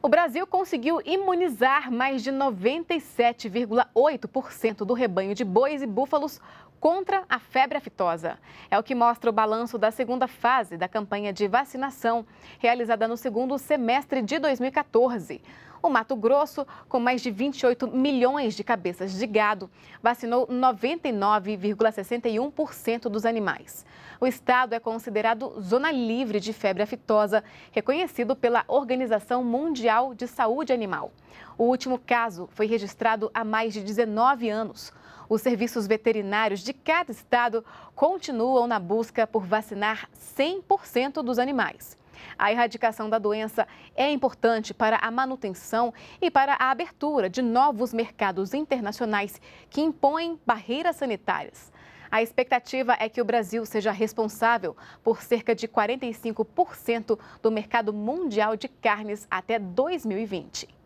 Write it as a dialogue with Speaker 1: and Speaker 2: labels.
Speaker 1: O Brasil conseguiu imunizar mais de 97,8% do rebanho de bois e búfalos contra a febre aftosa. É o que mostra o balanço da segunda fase da campanha de vacinação, realizada no segundo semestre de 2014. O Mato Grosso, com mais de 28 milhões de cabeças de gado, vacinou 99,61% dos animais. O estado é considerado zona livre de febre aftosa, reconhecido pela Organização Mundial de Saúde Animal. O último caso foi registrado há mais de 19 anos. Os serviços veterinários de cada estado continuam na busca por vacinar 100% dos animais. A erradicação da doença é importante para a manutenção e para a abertura de novos mercados internacionais que impõem barreiras sanitárias. A expectativa é que o Brasil seja responsável por cerca de 45% do mercado mundial de carnes até 2020.